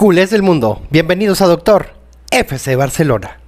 Jules del mundo, bienvenidos a Doctor FC Barcelona.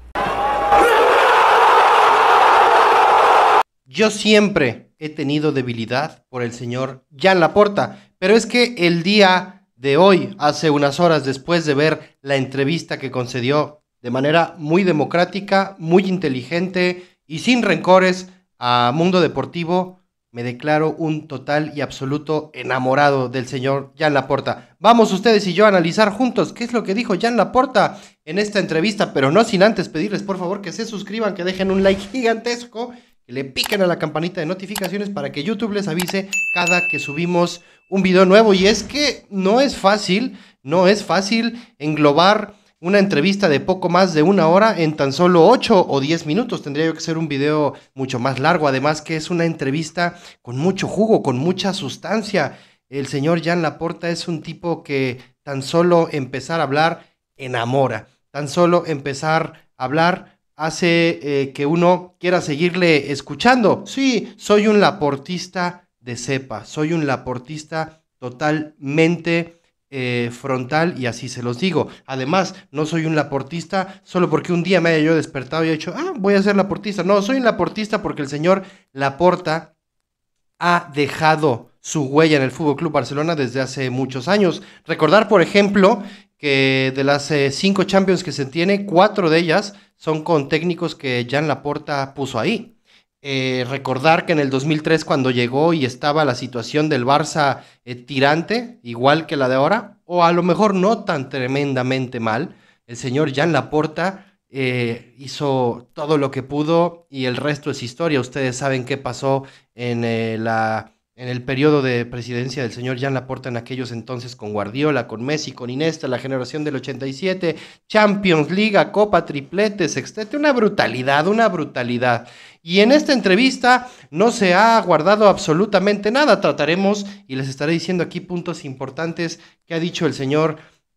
Yo siempre he tenido debilidad por el señor Jan Laporta, pero es que el día de hoy, hace unas horas después de ver la entrevista que concedió de manera muy democrática, muy inteligente y sin rencores a Mundo Deportivo, me declaro un total y absoluto enamorado del señor Jan Laporta. Vamos ustedes y yo a analizar juntos qué es lo que dijo Jan Laporta en esta entrevista, pero no sin antes pedirles por favor que se suscriban, que dejen un like gigantesco, que le piquen a la campanita de notificaciones para que YouTube les avise cada que subimos un video nuevo. Y es que no es fácil, no es fácil englobar una entrevista de poco más de una hora en tan solo 8 o 10 minutos. Tendría que ser un video mucho más largo, además que es una entrevista con mucho jugo, con mucha sustancia. El señor Jan Laporta es un tipo que tan solo empezar a hablar enamora, tan solo empezar a hablar hace eh, que uno quiera seguirle escuchando. Sí, soy un laportista de cepa, soy un laportista totalmente eh, frontal y así se los digo. Además, no soy un laportista solo porque un día me haya yo despertado y he dicho, ah, voy a ser laportista. No, soy un laportista porque el señor Laporta ha dejado su huella en el Fútbol Club Barcelona desde hace muchos años. Recordar, por ejemplo, que de las eh, cinco Champions que se tiene, cuatro de ellas son con técnicos que Jan Laporta puso ahí. Eh, recordar que en el 2003 cuando llegó y estaba la situación del Barça eh, tirante, igual que la de ahora, o a lo mejor no tan tremendamente mal, el señor Jan Laporta eh, hizo todo lo que pudo y el resto es historia. Ustedes saben qué pasó en la en el periodo de presidencia del señor Jan Laporta en aquellos entonces con Guardiola, con Messi, con Iniesta, la generación del 87, Champions League, Copa, tripletes, etc. una brutalidad, una brutalidad. Y en esta entrevista no se ha guardado absolutamente nada. Trataremos y les estaré diciendo aquí puntos importantes que ha dicho el señor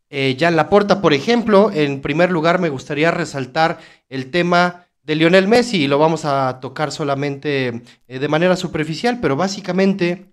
eh, Jean Laporta. Por ejemplo, en primer lugar me gustaría resaltar el tema de Lionel Messi y lo vamos a tocar solamente eh, de manera superficial, pero básicamente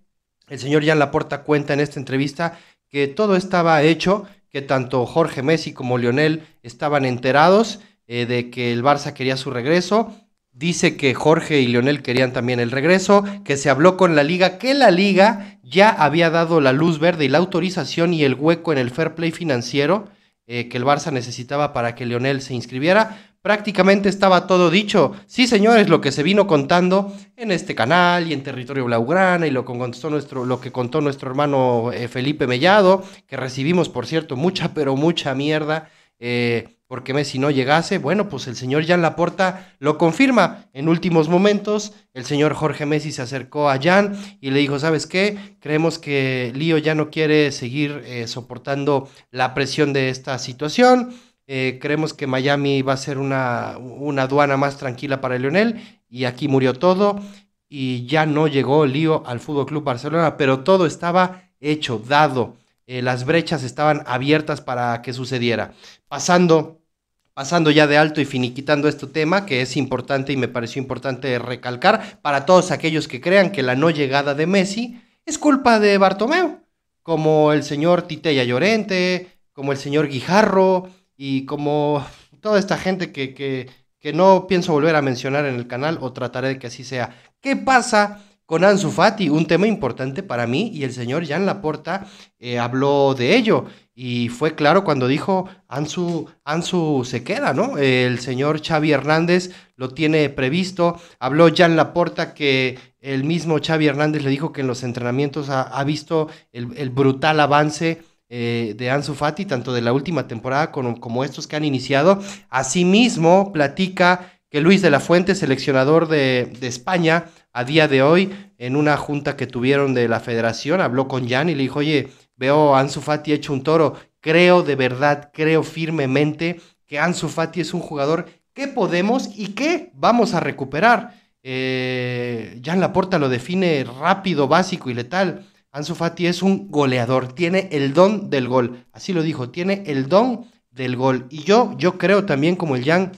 el señor Jan Laporta cuenta en esta entrevista que todo estaba hecho, que tanto Jorge Messi como Lionel estaban enterados eh, de que el Barça quería su regreso. Dice que Jorge y Lionel querían también el regreso, que se habló con la liga, que la liga ya había dado la luz verde y la autorización y el hueco en el fair play financiero eh, que el Barça necesitaba para que Lionel se inscribiera Prácticamente estaba todo dicho. Sí, señores, lo que se vino contando en este canal y en territorio blaugrana y lo que contó nuestro, lo que contó nuestro hermano eh, Felipe Mellado, que recibimos, por cierto, mucha, pero mucha mierda. Eh, porque Messi no llegase, bueno, pues el señor Jan Laporta lo confirma. En últimos momentos, el señor Jorge Messi se acercó a Jan y le dijo, ¿sabes qué? Creemos que Lío ya no quiere seguir eh, soportando la presión de esta situación. Eh, creemos que Miami va a ser una, aduana más tranquila para Lionel y aquí murió todo y ya no llegó lío al Fútbol Club Barcelona, pero todo estaba hecho, dado. Eh, las brechas estaban abiertas para que sucediera. Pasando, pasando ya de alto y finiquitando este tema, que es importante y me pareció importante recalcar para todos aquellos que crean que la no llegada de Messi es culpa de Bartomeu, como el señor Titella Llorente, como el señor Guijarro, y como toda esta gente que, que, no pienso volver a mencionar en el canal o trataré de que así sea. ¿Qué pasa con Ansu Fati? Un tema importante para mí y el señor Jan Laporta eh, habló de ello y fue claro cuando dijo Ansu, Ansu se queda, ¿no? El señor Xavi Hernández lo tiene previsto. Habló Jan Laporta que el mismo Xavi Hernández le dijo que en los entrenamientos ha, visto el brutal avance eh, de Ansu Fati, tanto de la última temporada como, estos que han iniciado. Asimismo, platica que Luis de la Fuente, seleccionador de, España, a día de hoy, en una junta que tuvieron de la federación, habló con Jan y le dijo, oye, veo a Ansu hecho un toro, creo de verdad, creo firmemente que Ansu Fati es un jugador que podemos y que vamos a recuperar. Eh, Jan Laporta lo define rápido, básico y letal. Ansu Fati es un goleador, tiene el don del gol. Así lo dijo, tiene el don del gol. Y yo, yo creo también, como el Jan,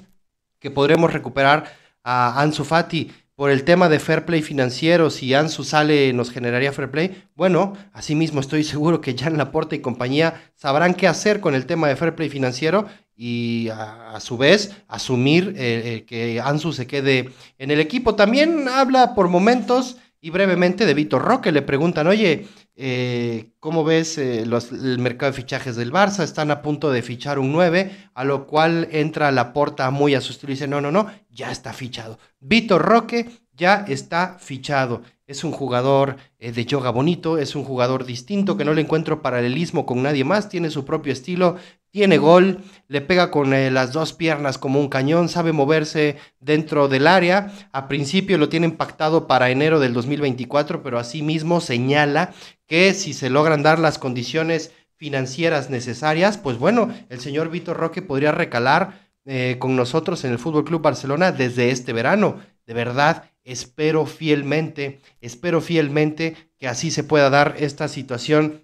que podremos recuperar a Ansu Fati por el tema de fair play financiero, si Ansu sale nos generaría fair play. Bueno, asimismo estoy seguro que Jan Laporte y compañía sabrán qué hacer con el tema de fair play financiero y a, su vez asumir eh, eh, que Ansu se quede en el equipo. También habla por momentos y brevemente de Vitor Roque le preguntan, oye, eh, ¿cómo ves eh, el mercado de fichajes del Barça? Están a punto de fichar un 9, a lo cual entra la porta muy asustado y dice, no, no, no, ya está fichado. Vitor Roque ya está fichado. Es un jugador eh, de yoga bonito, es un jugador distinto que no le encuentro paralelismo con nadie más, tiene su propio estilo, tiene gol, le pega con eh, las dos piernas como un cañón, sabe moverse dentro del área. A principio lo tienen pactado para enero del 2024, pero asimismo señala que si se logran dar las condiciones financieras necesarias, pues bueno, el señor Vitor Roque podría recalar eh, con nosotros en el Fútbol Club Barcelona desde este verano. De verdad, espero fielmente, espero fielmente que así se pueda dar esta situación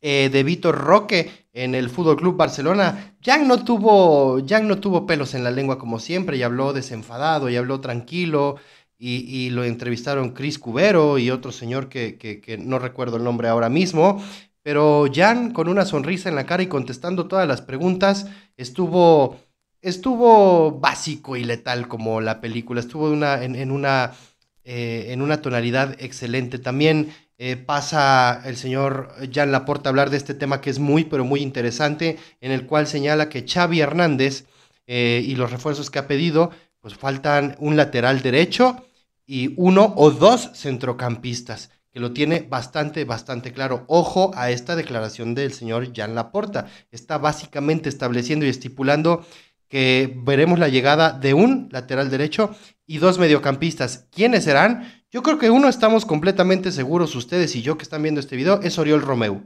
eh, de Vitor Roque en el Fútbol Club Barcelona. Jan no, tuvo, Jan no tuvo pelos en la lengua como siempre y habló desenfadado y habló tranquilo. Y, lo entrevistaron Chris Cubero y otro señor que, no recuerdo el nombre ahora mismo. Pero Jan, con una sonrisa en la cara y contestando todas las preguntas, estuvo, estuvo básico y letal como la película. Estuvo una, en eh, una tonalidad excelente. También eh, pasa el señor Jan Laporta a hablar de este tema que es muy, pero muy interesante, en el cual señala que Xavi Hernández eh, y los refuerzos que ha pedido, pues faltan un lateral derecho y uno o dos centrocampistas, que lo tiene bastante, bastante claro. Ojo a esta declaración del señor Jan Laporta. Está básicamente estableciendo y estipulando que veremos la llegada de un lateral derecho y dos mediocampistas. ¿Quiénes serán? Yo creo que uno estamos completamente seguros, ustedes y yo que están viendo este video, es Oriol Romeu.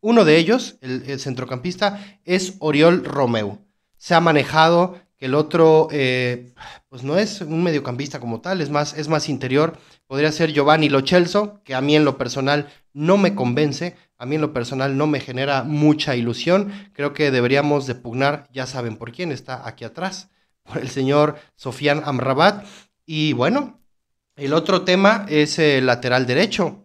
Uno de ellos, el, centrocampista, es Oriol Romeu. Se ha manejado que el otro, eh, pues no es un mediocampista como tal, es más, es más interior. Podría ser Giovanni Lochelso, que a mí en lo personal no me convence a mí en lo personal no me genera mucha ilusión. Creo que deberíamos de pugnar, ya saben por quién está aquí atrás, por el señor Sofian Amrabat. Y bueno, el otro tema es el lateral derecho,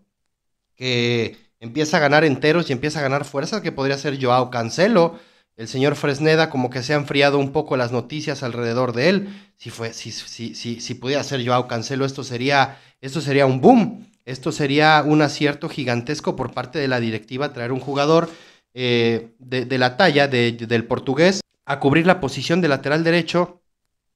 que empieza a ganar enteros y empieza a ganar fuerza, que podría ser Joao Cancelo. El señor Fresneda como que se ha enfriado un poco las noticias alrededor de él. Si, fue, si, si, si, si pudiera ser Joao Cancelo, esto sería, esto sería un boom. Esto sería un acierto gigantesco por parte de la directiva traer un jugador eh, de, la talla del portugués a cubrir la posición de lateral derecho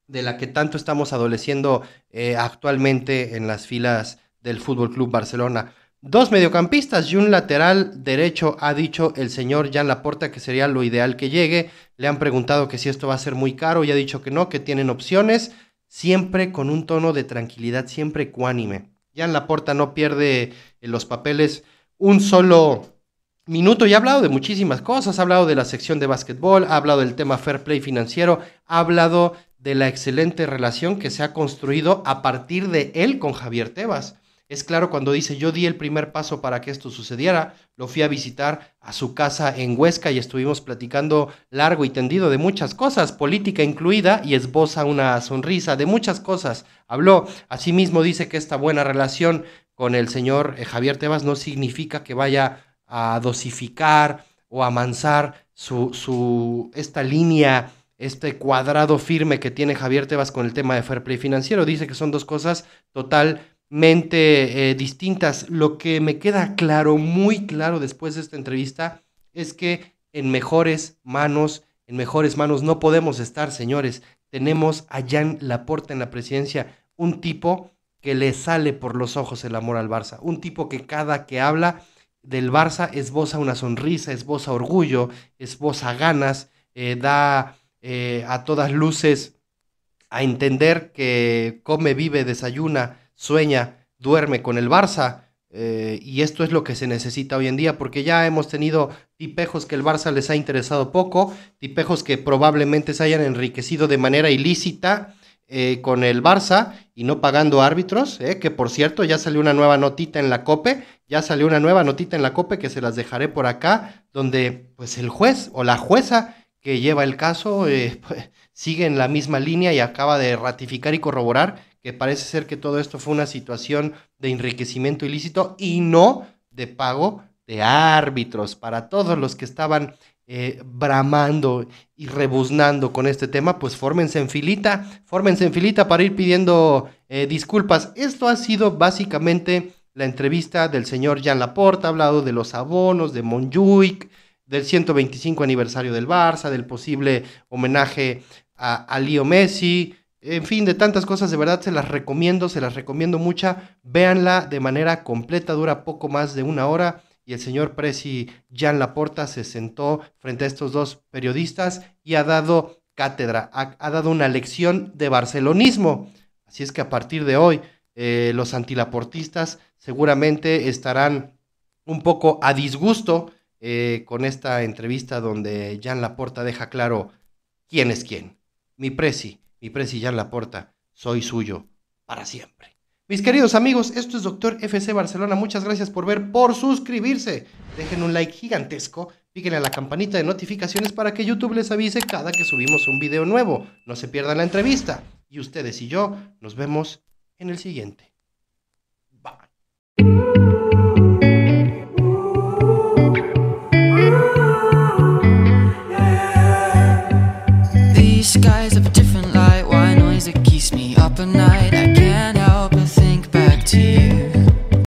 de la que tanto estamos adoleciendo eh, actualmente en las filas del Fútbol Club Barcelona. Dos mediocampistas y un lateral derecho, ha dicho el señor Jan Laporta que sería lo ideal que llegue. Le han preguntado que si esto va a ser muy caro y ha dicho que no, que tienen opciones, siempre con un tono de tranquilidad, siempre cuánime. Ya La puerta no pierde eh, los papeles un solo minuto y ha hablado de muchísimas cosas, ha hablado de la sección de básquetbol, ha hablado del tema fair play financiero, ha hablado de la excelente relación que se ha construido a partir de él con Javier Tebas. Es claro cuando dice, yo di el primer paso para que esto sucediera, lo fui a visitar a su casa en Huesca y estuvimos platicando largo y tendido de muchas cosas, política incluida, y esboza una sonrisa de muchas cosas. Habló, asimismo dice que esta buena relación con el señor eh, Javier Tebas no significa que vaya a dosificar o a amansar su, su, esta línea este cuadrado firme que tiene Javier Tebas con el tema de fair play financiero. Dice que son dos cosas total, mente eh, distintas. Lo que me queda claro, muy claro después de esta entrevista, es que en mejores manos, en mejores manos no podemos estar, señores. Tenemos a Jan Laporta en la presidencia, un tipo que le sale por los ojos el amor al Barça, un tipo que cada que habla del Barça esboza una sonrisa, esboza orgullo, esboza ganas, eh, da eh, a todas luces a entender que come, vive, desayuna, sueña, duerme con el Barça. Eh, y esto es lo que se necesita hoy en día, porque ya hemos tenido tipejos que el Barça les ha interesado poco, tipejos que probablemente se hayan enriquecido de manera ilícita eh, con el Barça y no pagando árbitros, eh, que por cierto ya salió una nueva notita en la COPE, ya salió una nueva notita en la COPE que se las dejaré por acá, donde pues el juez o la jueza que lleva el caso pues, sigue en la misma línea y acaba de ratificar y corroborar que parece ser que todo esto fue una situación de enriquecimiento ilícito y no de pago de árbitros. Para todos los que estaban eh, bramando y rebuznando con este tema, pues fórmense en filita, fórmense en filita para ir pidiendo eh, disculpas. Esto ha sido básicamente la entrevista del señor Jean Laporta, ha hablado de los abonos, de Monjuic, del 125 aniversario del Barça, del posible homenaje a, a Leo Messi, en fin, de tantas cosas, de verdad se las recomiendo, se las recomiendo mucha. Véanla de manera completa, dura poco más de una hora. Y el señor Presi Jean Laporta se sentó frente a estos dos periodistas y ha dado cátedra, ha, dado una lección de barcelonismo. Así es que a partir de hoy, eh, los antilaportistas seguramente estarán un poco a disgusto eh, con esta entrevista donde Jean Laporta deja claro quién es quién. Mi Presi y presillar la puerta. Soy suyo para siempre. Mis queridos amigos, esto es Doctor FC Barcelona. Muchas gracias por ver, por suscribirse. Dejen un like gigantesco, píquenle a la campanita de notificaciones para que YouTube les avise cada que subimos un video nuevo. No se pierdan la entrevista. Y ustedes y yo nos vemos en el siguiente.